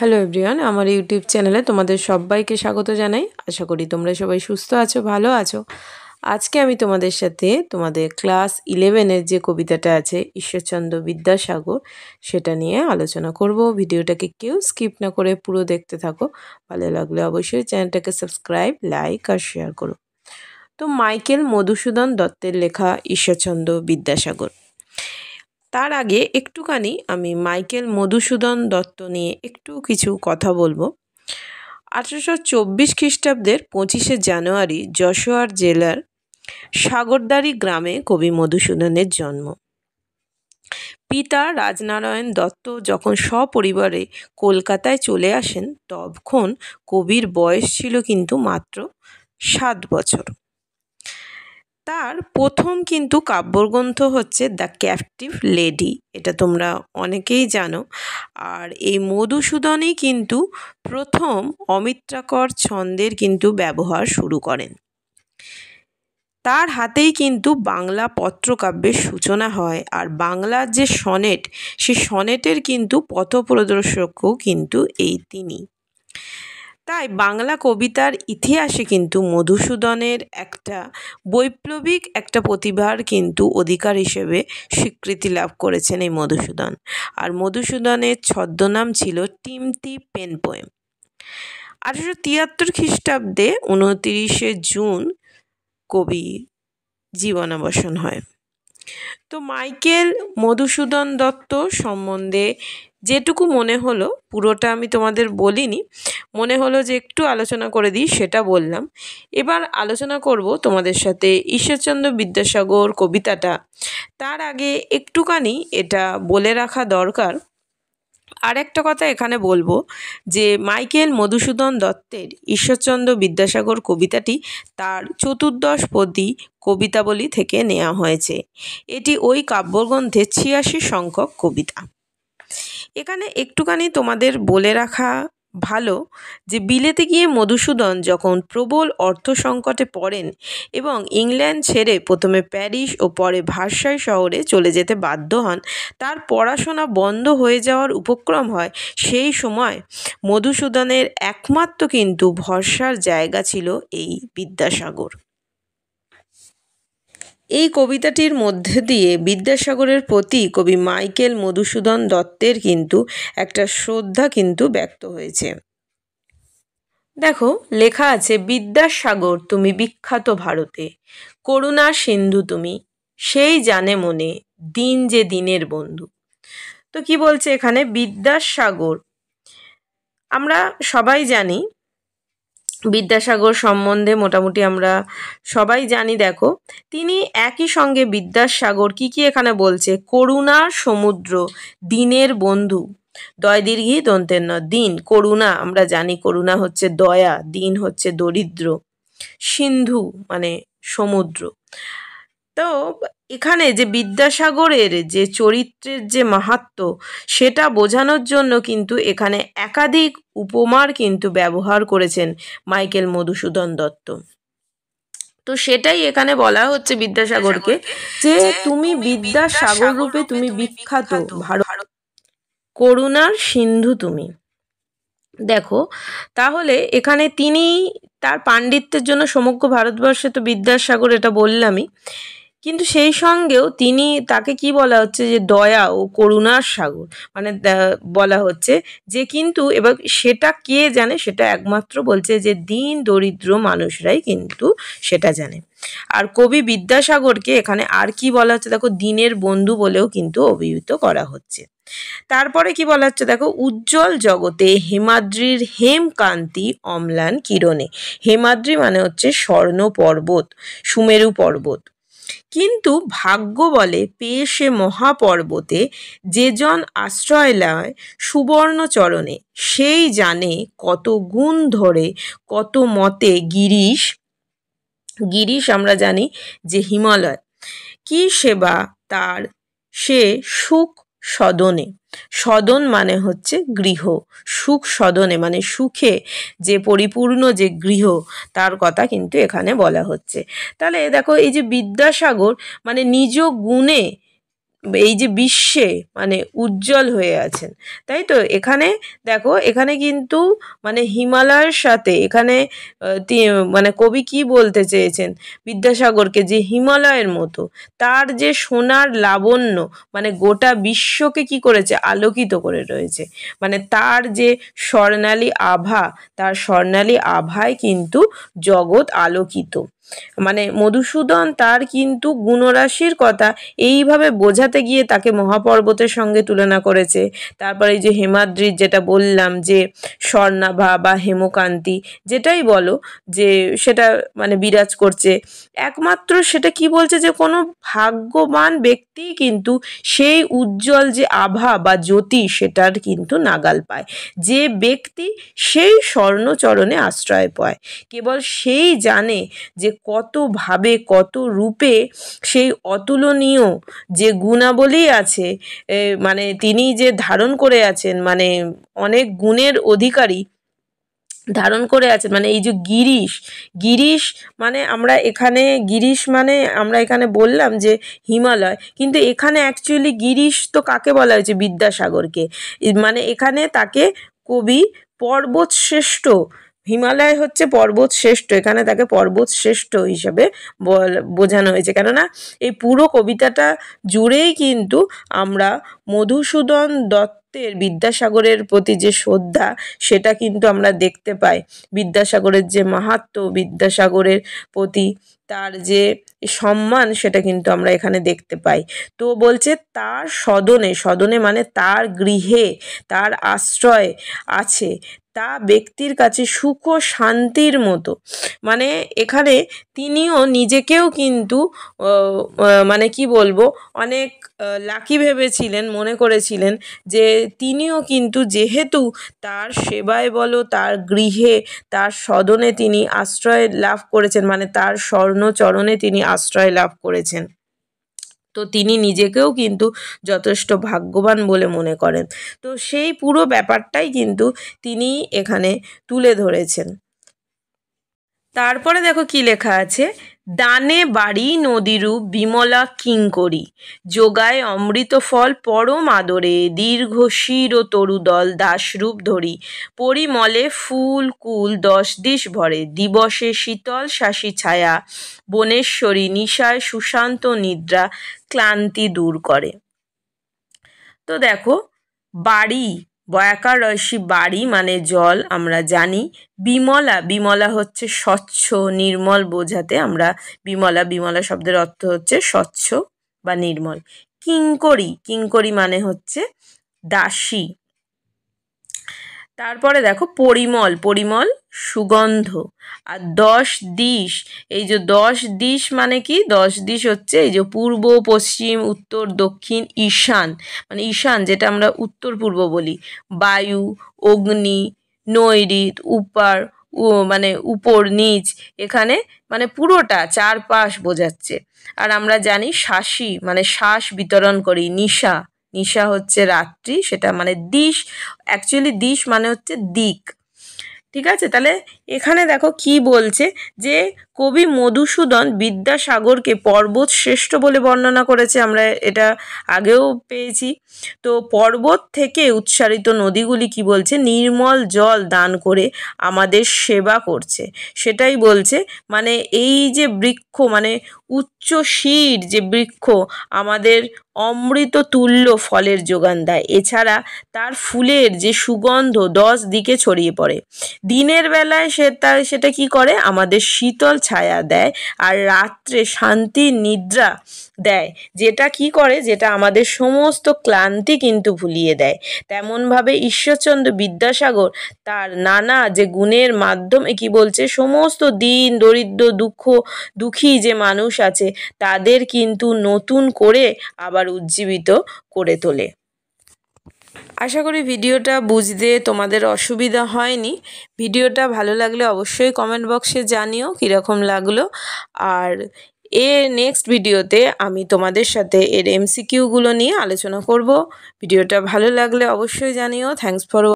hello everyone আমার YouTube চ্যানেলে তোমাদের সবাইকে স্বাগত জানাই আশা করি তোমরা সবাই সুস্থ আছো ভালো আছো আজকে আমি তোমাদের সাথে তোমাদের ক্লাস ইলেভেনের যে কবিতাটা আছে ঈশ্বরচন্দ্র বিদ্যাসাগর সেটা নিয়ে আলোচনা করব ভিডিওটাকে কেউ স্কিপ না করে পুরো দেখতে থাকো ভালো লাগলে অবশ্যই চ্যানেলটাকে সাবস্ক্রাইব লাইক আর শেয়ার করো তো মাইকেল মধুসূদন দত্তের লেখা ঈশ্বরচন্দ্র বিদ্যাসাগর তার আগে একটুখানি আমি মাইকেল মধুসূদন দত্ত নিয়ে একটু কিছু কথা বলবো আঠেরোশো চব্বিশ খ্রিস্টাব্দের পঁচিশে জানুয়ারি যশোয়ার জেলার সাগরদারি গ্রামে কবি মধুসূদনের জন্ম পিতা রাজনারায়ণ দত্ত যখন সপরিবারে কলকাতায় চলে আসেন তখন কবির বয়স ছিল কিন্তু মাত্র সাত বছর তার প্রথম কিন্তু কাব্যগ্রন্থ হচ্ছে দ্য ক্যাপটিভ লেডি এটা তোমরা অনেকেই জানো আর এই মধুসূদনই কিন্তু প্রথম অমিত্রাকর ছন্দের কিন্তু ব্যবহার শুরু করেন তার হাতেই কিন্তু বাংলা পত্রকাব্যের সূচনা হয় আর বাংলার যে সনেট সে সনেটের কিন্তু পথপ্রদর্শকও কিন্তু এই তিনি তাই বাংলা কবিতার ইতিহাসে কিন্তু মধুসূদনের একটা বৈপ্লবিক একটা প্রতিভার কিন্তু অধিকার হিসেবে স্বীকৃতি লাভ করেছেন এই মধুসূদন আর মধুসূদনের ছদ্মনাম ছিল টিমতি পেন পোয়েম আঠারোশো তিয়াত্তর খ্রিস্টাব্দে উনতিরিশে জুন কবি জীবনাবসন হয় তো মাইকেল মধুসূদন দত্ত সম্বন্ধে যেটুকু মনে হলো পুরোটা আমি তোমাদের বলিনি মনে হলো যে একটু আলোচনা করে দিই সেটা বললাম এবার আলোচনা করব তোমাদের সাথে ঈশ্বরচন্দ্র বিদ্যাসাগর কবিতাটা তার আগে একটুখানি এটা বলে রাখা দরকার আরেকটা কথা এখানে বলবো যে মাইকেল মধুসূদন দত্তের ঈশ্বরচন্দ্র বিদ্যাসাগর কবিতাটি তার চতুর্দশ পদী কবিতাবলী থেকে নেওয়া হয়েছে এটি ওই কাব্যগ্রন্থের ছিয়াশি সংখ্যক কবিতা এখানে একটুখানি তোমাদের বলে রাখা ভালো যে বিলেতে গিয়ে মধুসূদন যখন প্রবল অর্থ সংকটে পড়েন এবং ইংল্যান্ড ছেড়ে প্রথমে প্যারিস ও পরে ভার্সাই শহরে চলে যেতে বাধ্য হন তার পড়াশোনা বন্ধ হয়ে যাওয়ার উপক্রম হয় সেই সময় মধুসূদনের একমাত্র কিন্তু ভরসার জায়গা ছিল এই বিদ্যাসাগর এই কবিতাটির মধ্যে দিয়ে বিদ্যাসাগরের প্রতি কবি মাইকেল মধুসূদন দত্তের কিন্তু একটা শ্রদ্ধা কিন্তু ব্যক্ত হয়েছে দেখো লেখা আছে বিদ্যাসাগর তুমি বিখ্যাত ভারতে করুণা সিন্ধু তুমি সেই জানে মনে দিন যে দিনের বন্ধু তো কি বলছে এখানে বিদ্যাসাগর আমরা সবাই জানি বিদ্যাসাগর সম্বন্ধে মোটামুটি আমরা সবাই জানি দেখো তিনি একই সঙ্গে বিদ্যাসাগর কি কি এখানে বলছে করুণার সমুদ্র দিনের বন্ধু দয় দীর্ঘি দন্তের ন দিন করুণা আমরা জানি করুণা হচ্ছে দয়া দিন হচ্ছে দরিদ্র সিন্ধু মানে সমুদ্র তো এখানে যে বিদ্যাসাগরের যে চরিত্রের যে মাহাত্ম সেটা বোঝানোর জন্য কিন্তু এখানে একাধিক উপমার কিন্তু ব্যবহার করেছেন মাইকেল মধুসূদন দত্ত তো সেটাই এখানে বলা হচ্ছে বিদ্যাসাগরকে যে তুমি বিদ্যাসাগর রূপে তুমি বিখ্যাত ভারত করুণার সিন্ধু তুমি দেখো তাহলে এখানে তিনি তার পাণ্ডিত্যের জন্য সমগ্র ভারতবর্ষে তো বিদ্যাসাগর এটা বললামই কিন্তু সেই সঙ্গেও তিনি তাকে কি বলা হচ্ছে যে দয়া ও করুণার সাগর মানে বলা হচ্ছে যে কিন্তু এবার সেটা কে জানে সেটা একমাত্র বলছে যে দিন দরিদ্র মানুষরাই কিন্তু সেটা জানে আর কবি বিদ্যাসাগরকে এখানে আর কি বলা হচ্ছে দেখো দিনের বন্ধু বলেও কিন্তু অভিহিত করা হচ্ছে তারপরে কি বলা হচ্ছে দেখো উজ্জ্বল জগতে হেমাদ্রির হেমকান্তি অম্লান কিরণে হেমাদ্রি মানে হচ্ছে স্বর্ণ পর্বত সুমেরু পর্বত কিন্তু ভাগ্য বলে পেয়ে সে মহাপর্বতে যেজন আশ্রয় লয় সুবর্ণচরণে সেই জানে কত গুণ ধরে কত মতে গিরিশ গিরিশ আমরা জানি যে হিমালয় কি সেবা তার সে সুখ সদনে সদন মানে হচ্ছে গৃহ সুখ সদনে মানে সুখে যে পরিপূর্ণ যে গৃহ তার কথা কিন্তু এখানে বলা হচ্ছে তাহলে দেখো এই যে বিদ্যাসাগর মানে নিজ গুণে এই যে বিশ্বে মানে উজ্জ্বল হয়ে আছেন তাই তো এখানে দেখো এখানে কিন্তু মানে হিমালয়ের সাথে এখানে মানে কবি কি বলতে চেয়েছেন বিদ্যাসাগরকে যে হিমালয়ের মতো তার যে সোনার লাবণ্য মানে গোটা বিশ্বকে কি করেছে আলোকিত করে রয়েছে মানে তার যে স্বর্ণালী আভা তার স্বর্ণালী আভায় কিন্তু জগৎ আলোকিত মানে মধুসূদন তার কিন্তু গুণরাশির কথা এইভাবে বোঝাতে গিয়ে তাকে মহাপর্বতের সঙ্গে তুলনা করেছে তারপরে এই যে হেমাদ্রির যেটা বললাম যে স্বর্ণাভা বা হেমকান্তি যেটাই বলো যে সেটা মানে বিরাজ করছে একমাত্র সেটা কি বলছে যে কোনো ভাগ্যবান ব্যক্তিই কিন্তু সেই উজ্জ্বল যে আভা বা জ্যোতি সেটার কিন্তু নাগাল পায় যে ব্যক্তি সেই স্বর্ণচরণে আশ্রয় পায় কেবল সেই জানে যে কতভাবে কত রূপে সেই অতুলনীয় যে গুণাবলী আছে মানে তিনি যে ধারণ করে আছেন মানে অনেক গুণের অধিকারী ধারণ করে আছেন মানে এই যে গিরিশ গিরিশ মানে আমরা এখানে গিরিশ মানে আমরা এখানে বললাম যে হিমালয় কিন্তু এখানে অ্যাকচুয়ালি গিরিশ তো কাকে বলা হয়েছে বিদ্যাসাগরকে মানে এখানে তাকে কবি পর্বতশ্রেষ্ঠ হিমালয় হচ্ছে পর্বত শ্রেষ্ঠ এখানে তাকে পর্বত শ্রেষ্ঠ হিসাবে বোঝানো হয়েছে কেননা এই পুরো কবিতাটা জুড়েই কিন্তু আমরা মধুসূদন দত্ত দত্তের বিদ্যাসাগরের প্রতি যে শ্রদ্ধা সেটা কিন্তু আমরা দেখতে পাই বিদ্যাসাগরের যে মাহাত্ম বিদ্যাসাগরের প্রতি তার যে সম্মান সেটা কিন্তু আমরা এখানে দেখতে পাই তো বলছে তার সদনে সদনে মানে তার গৃহে তার আশ্রয় আছে তা ব্যক্তির কাছে সুখ ও শান্তির মতো মানে এখানে তিনিও নিজেকেও কিন্তু মানে কি বলবো অনেক লাকি ভেবেছিলেন মনে করেছিলেন যে তিনিও কিন্তু যেহেতু তার সেবায় বলো তার গৃহে তার সদনে তিনি আশ্রয় লাভ করেছেন মানে তার স্বর্ণচরণে তিনি আশ্রয় লাভ করেছেন তো তিনি নিজেকেও কিন্তু যথেষ্ট ভাগ্যবান বলে মনে করেন তো সেই পুরো ব্যাপারটাই কিন্তু তিনি এখানে তুলে ধরেছেন তারপরে দেখো কি লেখা আছে দানে বাড়ি নদীরূপ বিমলা কিঙ্করী যোগায় অমৃত ফল পরম আদরে দীর্ঘ শির ও তরুদল দাসরূপ ধরি পরিমলে ফুল কুল দশ দিশ ভরে দিবসে শীতল শাসি ছায়া বনেশ্বরী নিশায় সুশান্ত নিদ্রা ক্লান্তি দূর করে তো দেখো বাড়ি বয়াকার রয়সী বাড়ি মানে জল আমরা জানি বিমলা বিমলা হচ্ছে স্বচ্ছ নির্মল বোঝাতে আমরা বিমলা বিমলা শব্দের অর্থ হচ্ছে স্বচ্ছ বা নির্মল কিঙ্করি কিঙ্করি মানে হচ্ছে দাসী তারপরে দেখো পরিমল পরিমল সুগন্ধ আর দশ দিশ এই যে দশ দিশ মানে কি দশ দিশ হচ্ছে এই যে পূর্ব পশ্চিম উত্তর দক্ষিণ ঈশান মানে ঈশান যেটা আমরা উত্তর পূর্ব বলি বায়ু অগ্নি নৈরিত উপার মানে উপর নিচ এখানে মানে পুরোটা চারপাশ বোঝাচ্ছে আর আমরা জানি শ্বাসই মানে শ্বাস বিতরণ করি নিশা নিশা হচ্ছে রাত্রি সেটা মানে দিশ অ্যাকচুয়ালি দিশ মানে হচ্ছে দিক ঠিক আছে তাহলে এখানে দেখো কি বলছে যে কবি মধুসূদন বিদ্যাসাগরকে পর্বত শ্রেষ্ঠ বলে বর্ণনা করেছে আমরা এটা আগেও পেয়েছি তো পর্বত থেকে উৎসারিত নদীগুলি কি বলছে নির্মল জল দান করে আমাদের সেবা করছে সেটাই বলছে মানে এই যে বৃক্ষ মানে উচ্চ শির যে বৃক্ষ আমাদের অমৃত তুল্য ফলের যোগান দেয় এছাড়া তার ফুলের যে সুগন্ধ দশ দিকে ছড়িয়ে পড়ে দিনের বেলায় সে তার সেটা কি করে আমাদের শীতল ছায়া দেয় আর রাত্রে শান্তি নিদ্রা দেয় যেটা কি করে যেটা আমাদের সমস্ত ক্লান্তি কিন্তু ভুলিয়ে দেয় তেমনভাবে ঈশ্বরচন্দ্র বিদ্যাসাগর তার নানা যে গুণের মাধ্যমে কি বলছে সমস্ত দিন দরিদ্র দুঃখ দুঃখী যে মানুষ আছে তাদের কিন্তু নতুন করে আবার উজ্জীবিত করে তোলে আশা করি ভিডিওটা বুঝতে তোমাদের অসুবিধা হয়নি ভিডিওটা ভালো লাগলে অবশ্যই কমেন্ট বক্সে জানিও কীরকম লাগলো আর এ নেক্সট ভিডিওতে আমি তোমাদের সাথে এর এমসিকিউগুলো নিয়ে আলোচনা করব ভিডিওটা ভালো লাগলে অবশ্যই জানিও থ্যাংকস ফর